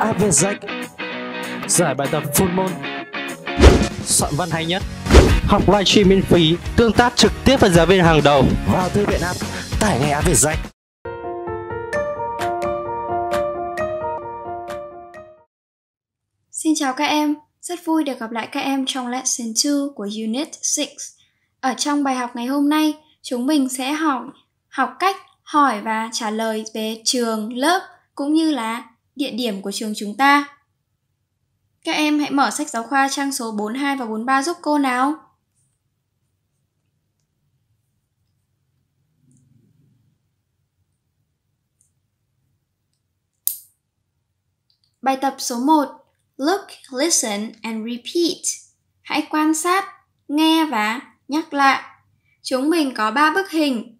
Avezak Giải bài tập full môn Soạn văn hay nhất Học livestream miễn phí Tương tác trực tiếp với giáo viên hàng đầu Vào thư viện app Tải ngay Avezak Xin chào các em Rất vui được gặp lại các em trong Lesson 2 của Unit 6 Ở trong bài học ngày hôm nay Chúng mình sẽ học học cách hỏi và trả lời về trường, lớp cũng như là địa điểm của trường chúng ta. Các em hãy mở sách giáo khoa trang số 42 và 43 giúp cô nào. Bài tập số 1 Look, listen and repeat. Hãy quan sát, nghe và nhắc lại. Chúng mình có 3 bức hình.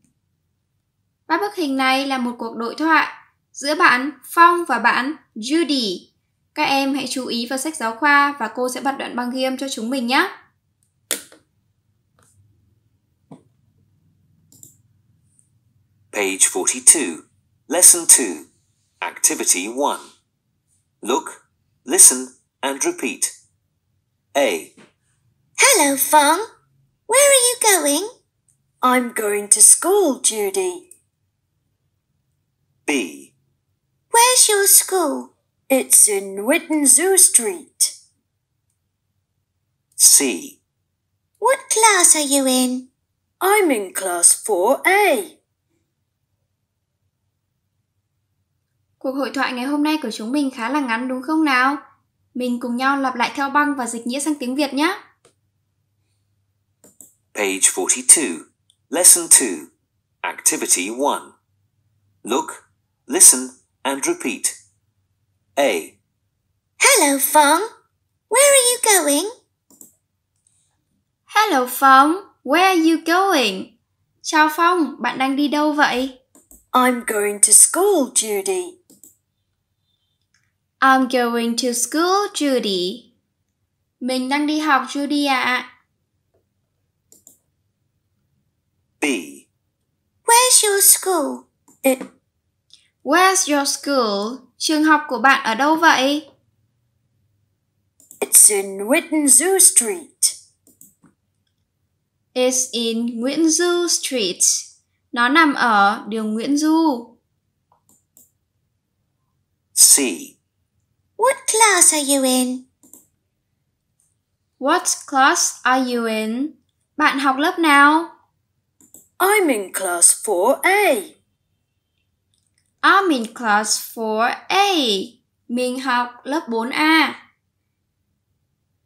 Ba bức hình này là một cuộc đối thoại giữa bạn Phong và bạn Judy. Các em hãy chú ý vào sách giáo khoa và cô sẽ bật đoạn băng ghi âm cho chúng mình nhé. Page 42, Lesson 2, Activity 1. Look, listen and repeat. A. Hello, Fong. Where are you going? I'm going to school, Judy. B. Where's your school? It's in Witten Zoo Street. C. What class are you in? I'm in class 4A. Cuộc hội thoại ngày hôm nay của chúng mình khá là ngắn đúng không nào? Mình cùng nhau lặp lại theo băng và dịch nghĩa sang tiếng Việt nhé. Page 42, Lesson 2, Activity 1. Look, listen and repeat. A. Hello, Fong. Where are you going? Hello, Fong. Where are you going? Chào Phong, bạn đang đi đâu vậy? I'm going to school, Judy. I'm going to school, Judy. Mình đang đi học, Judy ạ. À. B. Where's your school? It Where's your school? Trường học của bạn ở đâu vậy? It's in Nguyễn Du Street. It's in Nguyễn Du Street. Nó nằm ở đường Nguyễn Du. C. What class are you in? What class are you in? Bạn học lớp nào? I'm in class 4A. I'm in class 4A. Mình học lớp 4A.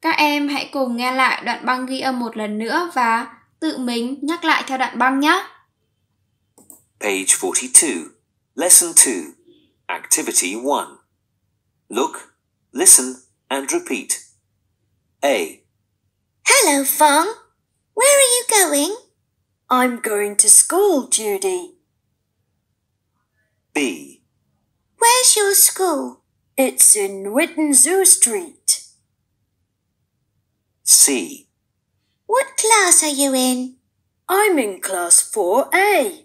Các em hãy cùng nghe lại đoạn băng ghi âm một lần nữa và tự mình nhắc lại theo đoạn băng nhé. Page 42, Lesson 2, Activity 1. Look, listen and repeat. A. Hello, Fong. Where are you going? I'm going to school, Judy. B. Where's your school? It's in Witten Zoo Street. C. What class are you in? I'm in class 4A.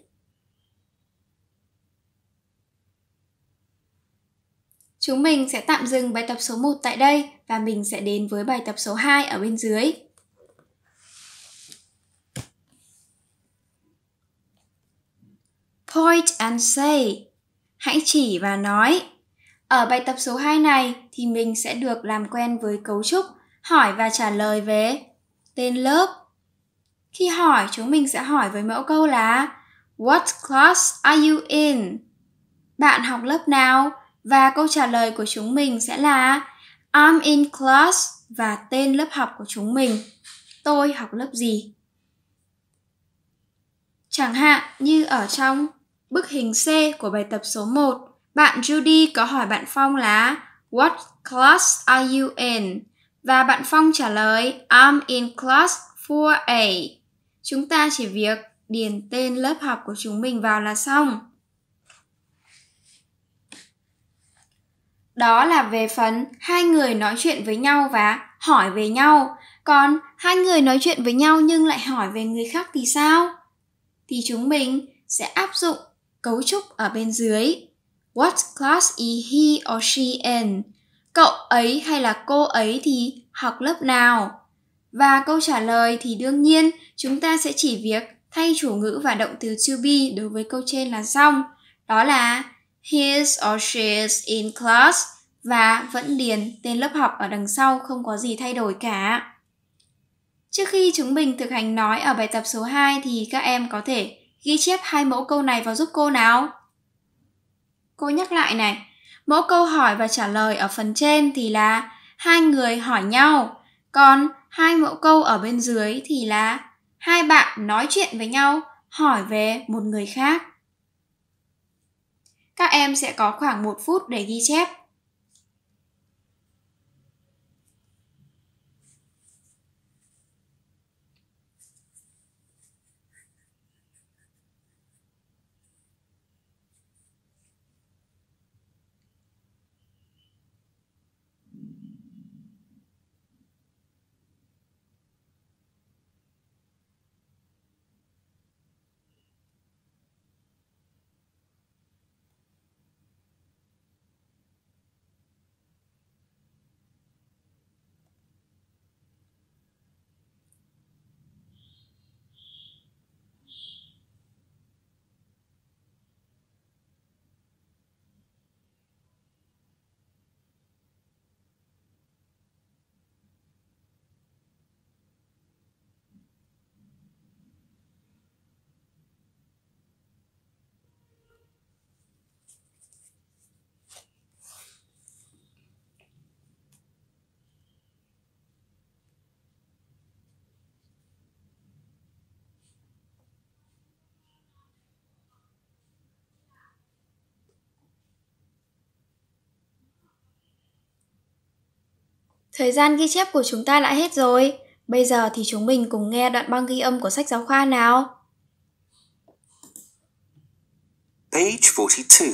Chúng mình sẽ tạm dừng bài tập số 1 tại đây và mình sẽ đến với bài tập số 2 ở bên dưới. Point and say hãy chỉ và nói. Ở bài tập số 2 này thì mình sẽ được làm quen với cấu trúc hỏi và trả lời về tên lớp. Khi hỏi, chúng mình sẽ hỏi với mẫu câu là What class are you in? Bạn học lớp nào? Và câu trả lời của chúng mình sẽ là I'm in class và tên lớp học của chúng mình. Tôi học lớp gì? Chẳng hạn như ở trong Bức hình C của bài tập số 1. Bạn Judy có hỏi bạn Phong là What class are you in? Và bạn Phong trả lời I'm in class 4A. Chúng ta chỉ việc điền tên lớp học của chúng mình vào là xong. Đó là về phần hai người nói chuyện với nhau và hỏi về nhau. Còn hai người nói chuyện với nhau nhưng lại hỏi về người khác thì sao? Thì chúng mình sẽ áp dụng Cấu trúc ở bên dưới. What class is he or she in? Cậu ấy hay là cô ấy thì học lớp nào? Và câu trả lời thì đương nhiên chúng ta sẽ chỉ việc thay chủ ngữ và động từ to be đối với câu trên là xong. Đó là his or she is in class và vẫn điền tên lớp học ở đằng sau không có gì thay đổi cả. Trước khi chúng mình thực hành nói ở bài tập số 2 thì các em có thể Ghi chép hai mẫu câu này vào giúp cô nào. Cô nhắc lại này, mẫu câu hỏi và trả lời ở phần trên thì là hai người hỏi nhau, còn hai mẫu câu ở bên dưới thì là hai bạn nói chuyện với nhau, hỏi về một người khác. Các em sẽ có khoảng một phút để ghi chép Thời gian ghi chép của chúng ta đã hết rồi. Bây giờ thì chúng mình cùng nghe đoạn băng ghi âm của sách giáo khoa nào. Page 42.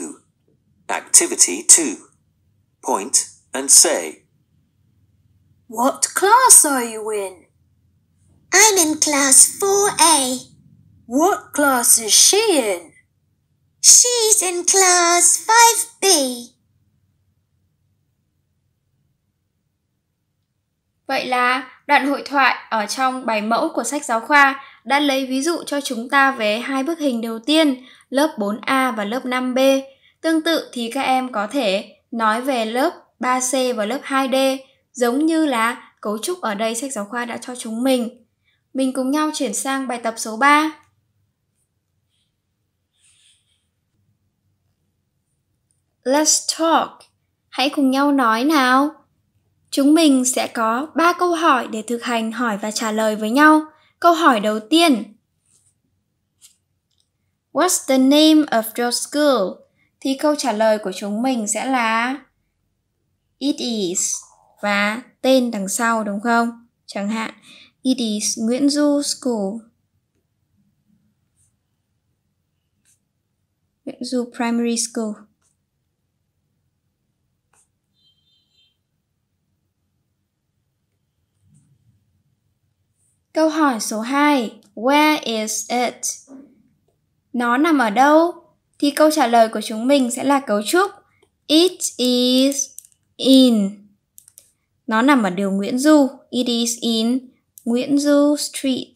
Activity 2. Point and say. What class are you in? I'm in class 4A. What class is she in? She's in class 5B. Vậy là đoạn hội thoại ở trong bài mẫu của sách giáo khoa đã lấy ví dụ cho chúng ta về hai bức hình đầu tiên, lớp 4A và lớp 5B. Tương tự thì các em có thể nói về lớp 3C và lớp 2D, giống như là cấu trúc ở đây sách giáo khoa đã cho chúng mình. Mình cùng nhau chuyển sang bài tập số 3. Let's talk. Hãy cùng nhau nói nào. Chúng mình sẽ có 3 câu hỏi để thực hành hỏi và trả lời với nhau. Câu hỏi đầu tiên. What's the name of your school? Thì câu trả lời của chúng mình sẽ là It is và tên đằng sau đúng không? Chẳng hạn It is Nguyễn Du School. Nguyễn Du Primary School. Câu hỏi số 2. Where is it? Nó nằm ở đâu? Thì câu trả lời của chúng mình sẽ là cấu trúc It is in. Nó nằm ở đường Nguyễn Du. It is in Nguyễn Du Street.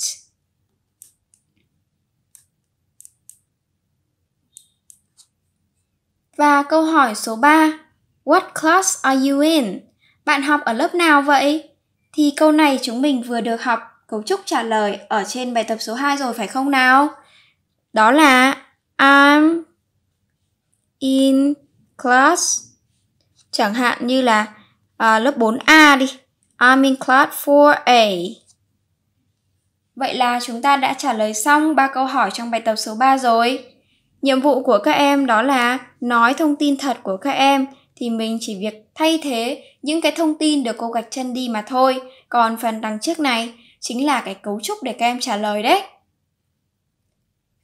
Và câu hỏi số 3. What class are you in? Bạn học ở lớp nào vậy? Thì câu này chúng mình vừa được học cấu trúc trả lời ở trên bài tập số 2 rồi phải không nào? Đó là I'm in class. Chẳng hạn như là à, lớp 4A đi. I'm in class 4A. Vậy là chúng ta đã trả lời xong ba câu hỏi trong bài tập số 3 rồi. Nhiệm vụ của các em đó là nói thông tin thật của các em thì mình chỉ việc thay thế những cái thông tin được cô gạch chân đi mà thôi. Còn phần đằng trước này chính là cái cấu trúc để các em trả lời đấy.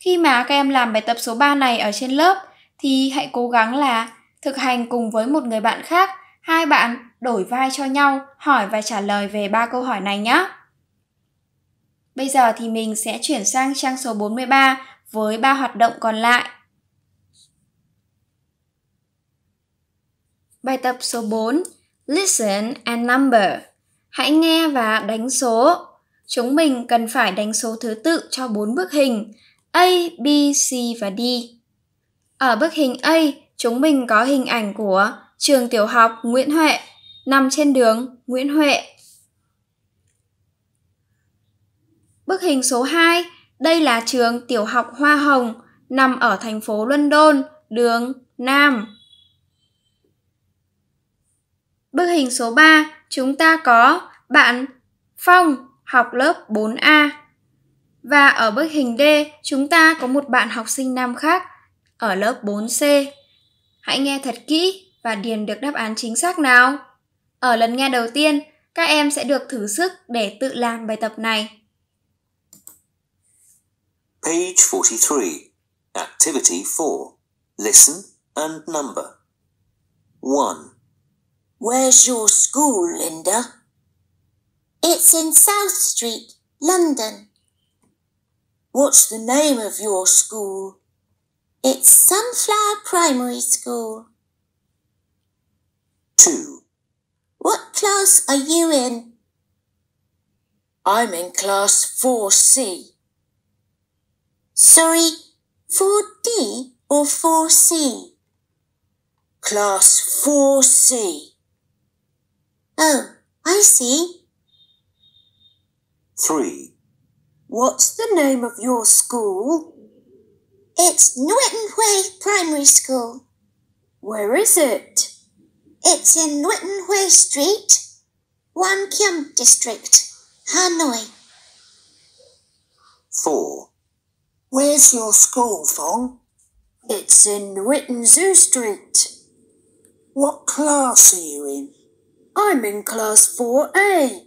Khi mà các em làm bài tập số 3 này ở trên lớp thì hãy cố gắng là thực hành cùng với một người bạn khác, hai bạn đổi vai cho nhau, hỏi và trả lời về ba câu hỏi này nhé. Bây giờ thì mình sẽ chuyển sang trang số 43 với ba hoạt động còn lại. Bài tập số 4 Listen and number Hãy nghe và đánh số Chúng mình cần phải đánh số thứ tự cho bốn bức hình A, B, C và D. Ở bức hình A, chúng mình có hình ảnh của trường tiểu học Nguyễn Huệ nằm trên đường Nguyễn Huệ. Bức hình số 2, đây là trường tiểu học Hoa Hồng nằm ở thành phố London, đường Nam. Bức hình số 3, chúng ta có bạn Phong học lớp 4A. Và ở bức hình D, chúng ta có một bạn học sinh nam khác ở lớp 4C. Hãy nghe thật kỹ và điền được đáp án chính xác nào. Ở lần nghe đầu tiên, các em sẽ được thử sức để tự làm bài tập này. Page 43, Activity 4. Listen and number. 1. Where's your school, Linda? It's in South Street, London. What's the name of your school? It's Sunflower Primary School. 2. What class are you in? I'm in class 4C. Sorry, 4D or 4C? Class 4C. Oh, I see. 3. What's the name of your school? It's Norton Way Primary School. Where is it? It's in Norton Way Street, Wan Kim District, Hanoi. 4. Where's your school, Fong? It's in Norton Zoo Street. What class are you in? I'm in class 4A.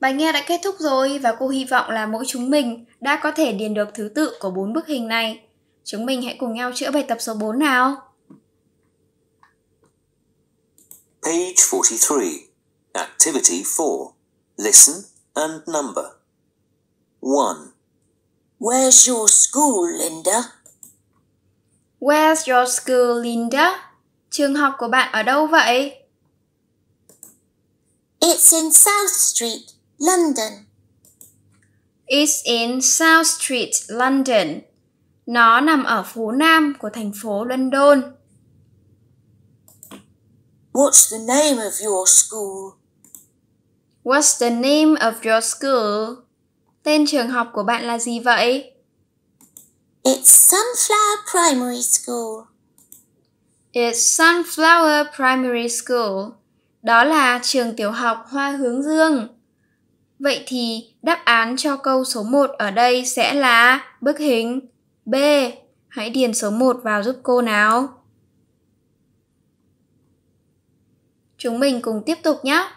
Bài nghe đã kết thúc rồi và cô hy vọng là mỗi chúng mình đã có thể điền được thứ tự của bốn bức hình này. Chúng mình hãy cùng nhau chữa bài tập số 4 nào. Page 43, Activity 4. Listen and number. 1. Where's your school, Linda? Where's your school, Linda? Trường học của bạn ở đâu vậy? It's in South Street. London is in South Street, London. Nó nằm ở phố Nam của thành phố London. What's the name of your school? What's the name of your school? Tên trường học của bạn là gì vậy? It's Sunflower Primary School. It's Sunflower Primary School. Đó là trường tiểu học Hoa Hướng Dương. Vậy thì đáp án cho câu số 1 ở đây sẽ là bức hình B. Hãy điền số 1 vào giúp cô nào. Chúng mình cùng tiếp tục nhé.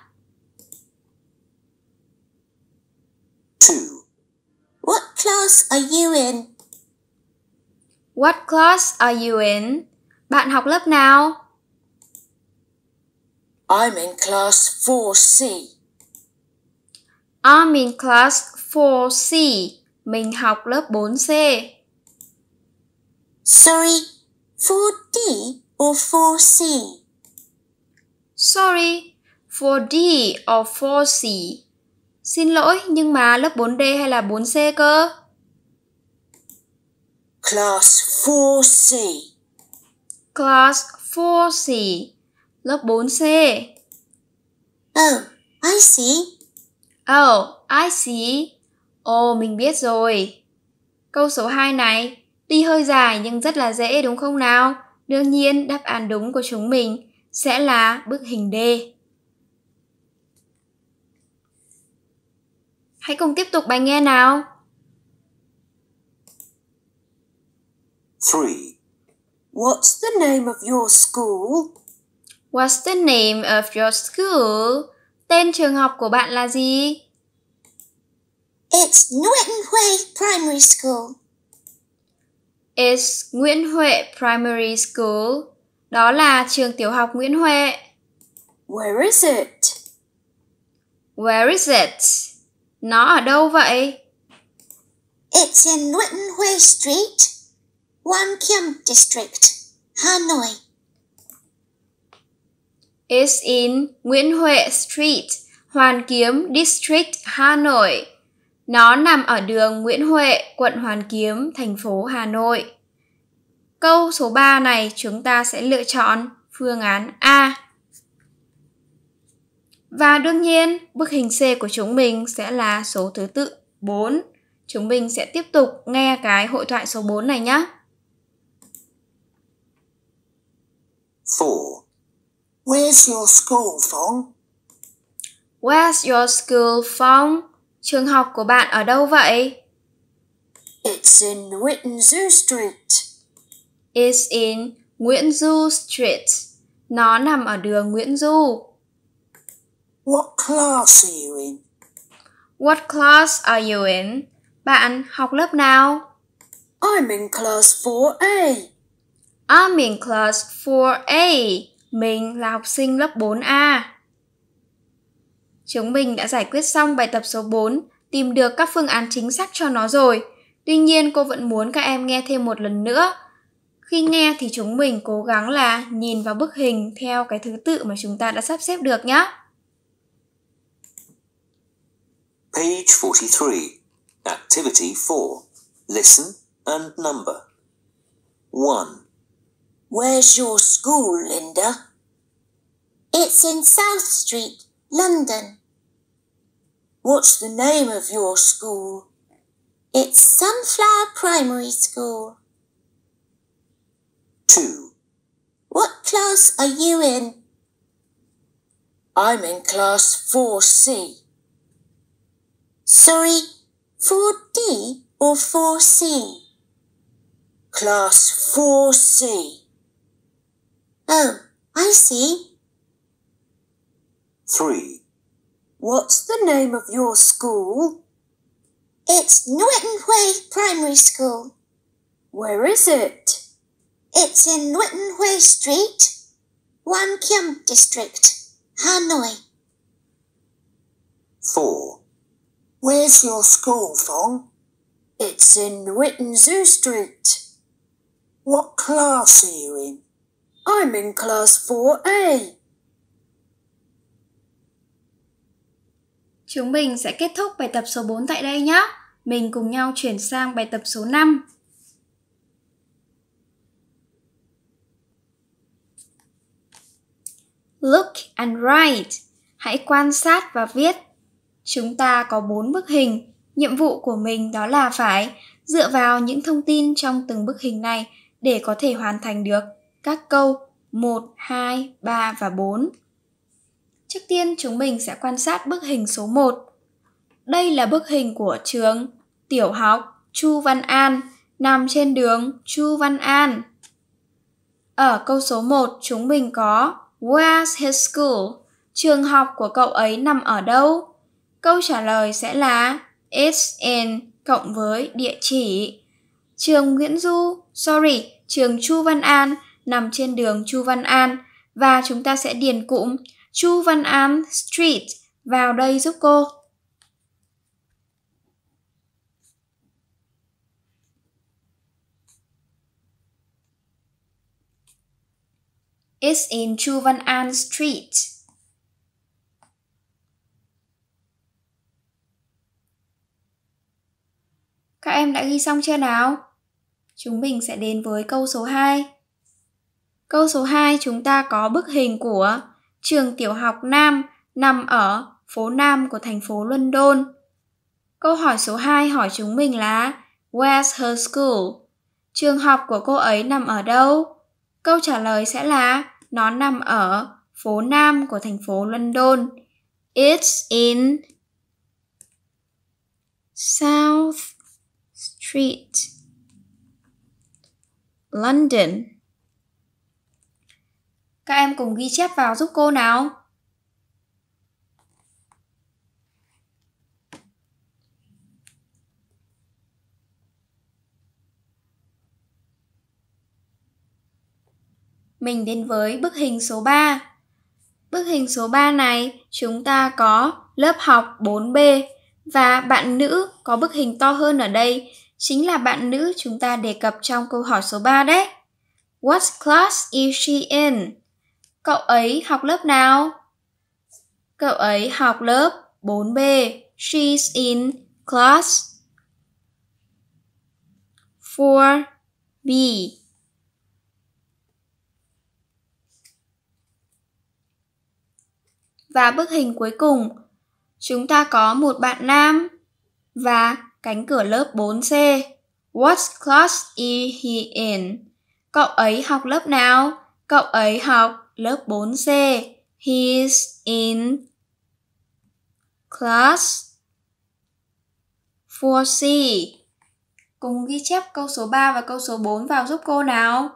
2. What class are you in? What class are you in? Bạn học lớp nào? I'm in class 4C. I'm in class 4C. Mình học lớp 4C. Sorry, 4D or 4C? Sorry, 4D or 4C? Xin lỗi, nhưng mà lớp 4D hay là 4C cơ? Class 4C. Class 4C. Lớp 4C. Oh, I see. Oh, I see. Ồ, oh, mình biết rồi. Câu số 2 này, tuy hơi dài nhưng rất là dễ đúng không nào? Đương nhiên, đáp án đúng của chúng mình sẽ là bức hình D. Hãy cùng tiếp tục bài nghe nào. 3. What's the name of your school? What's the name of your school? Tên trường học của bạn là gì? It's Nguyễn Huệ Primary School. It's Nguyễn Huệ Primary School. Đó là trường tiểu học Nguyễn Huệ. Where is it? Where is it? Nó ở đâu vậy? It's in Nguyễn Huệ Street, Wan Kim District, Hà Nội is in Nguyễn Huệ Street, Hoàn Kiếm District, Hà Nội. Nó nằm ở đường Nguyễn Huệ, quận Hoàn Kiếm, thành phố Hà Nội. Câu số 3 này chúng ta sẽ lựa chọn phương án A. Và đương nhiên, bức hình C của chúng mình sẽ là số thứ tự 4. Chúng mình sẽ tiếp tục nghe cái hội thoại số 4 này nhé. 4. Where's your school from? Where's your school from? Trường học của bạn ở đâu vậy? It's in Nguyễn Du Street. It's in Nguyễn Du Street. Nó nằm ở đường Nguyễn Du. What class are you in? What class are you in? Bạn học lớp nào? I'm in class 4A. I'm in class 4A. Mình là học sinh lớp 4A. Chúng mình đã giải quyết xong bài tập số 4, tìm được các phương án chính xác cho nó rồi. Tuy nhiên cô vẫn muốn các em nghe thêm một lần nữa. Khi nghe thì chúng mình cố gắng là nhìn vào bức hình theo cái thứ tự mà chúng ta đã sắp xếp được nhé. Page 43, Activity 4. Listen and number. 1. Where's your school, Linda? It's in South Street, London. What's the name of your school? It's Sunflower Primary School. 2. What class are you in? I'm in class 4C. Sorry, 4D or 4C? Class 4C. Oh, I see. 3. What's the name of your school? It's Norton Way Primary School. Where is it? It's in Norton Way Street, Wan Kiam District, Hanoi. 4. Where's your school, Fong? It's in Witten Zoo Street. What class are you in? I'm in class 4A. Chúng mình sẽ kết thúc bài tập số 4 tại đây nhé. Mình cùng nhau chuyển sang bài tập số 5. Look and write. Hãy quan sát và viết. Chúng ta có 4 bức hình. Nhiệm vụ của mình đó là phải dựa vào những thông tin trong từng bức hình này để có thể hoàn thành được các câu 1, 2, 3 và 4. Trước tiên chúng mình sẽ quan sát bức hình số 1. Đây là bức hình của trường tiểu học Chu Văn An nằm trên đường Chu Văn An. Ở câu số 1 chúng mình có Where's his school? Trường học của cậu ấy nằm ở đâu? Câu trả lời sẽ là It's in cộng với địa chỉ. Trường Nguyễn Du, sorry, trường Chu Văn An nằm trên đường Chu Văn An và chúng ta sẽ điền cụm Chu Văn An Street vào đây giúp cô. It's in Chu Văn An Street. Các em đã ghi xong chưa nào? Chúng mình sẽ đến với câu số 2. Câu số 2 chúng ta có bức hình của trường tiểu học Nam nằm ở phố Nam của thành phố London. Câu hỏi số 2 hỏi chúng mình là Where's her school? Trường học của cô ấy nằm ở đâu? Câu trả lời sẽ là nó nằm ở phố Nam của thành phố London. It's in South Street, London. Các em cùng ghi chép vào giúp cô nào. Mình đến với bức hình số 3. Bức hình số 3 này chúng ta có lớp học 4B và bạn nữ có bức hình to hơn ở đây chính là bạn nữ chúng ta đề cập trong câu hỏi số 3 đấy. What class is she in? Cậu ấy học lớp nào? Cậu ấy học lớp 4B. She's in class 4B. Và bức hình cuối cùng, chúng ta có một bạn nam và cánh cửa lớp 4C. What class is he in? Cậu ấy học lớp nào? Cậu ấy học lớp 4C. He is in class 4C. Cùng ghi chép câu số 3 và câu số 4 vào giúp cô nào.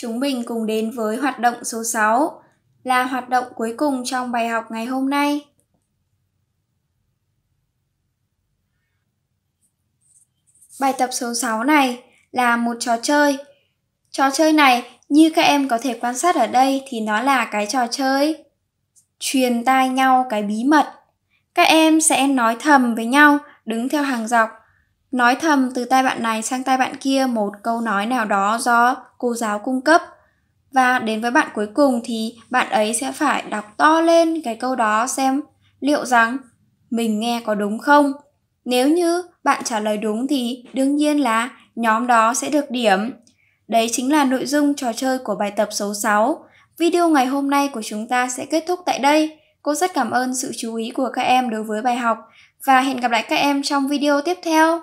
Chúng mình cùng đến với hoạt động số 6, là hoạt động cuối cùng trong bài học ngày hôm nay. Bài tập số 6 này là một trò chơi. Trò chơi này như các em có thể quan sát ở đây thì nó là cái trò chơi truyền tai nhau cái bí mật. Các em sẽ nói thầm với nhau đứng theo hàng dọc nói thầm từ tay bạn này sang tay bạn kia một câu nói nào đó do cô giáo cung cấp và đến với bạn cuối cùng thì bạn ấy sẽ phải đọc to lên cái câu đó xem liệu rằng mình nghe có đúng không nếu như bạn trả lời đúng thì đương nhiên là nhóm đó sẽ được điểm đấy chính là nội dung trò chơi của bài tập số 6 video ngày hôm nay của chúng ta sẽ kết thúc tại đây cô rất cảm ơn sự chú ý của các em đối với bài học và hẹn gặp lại các em trong video tiếp theo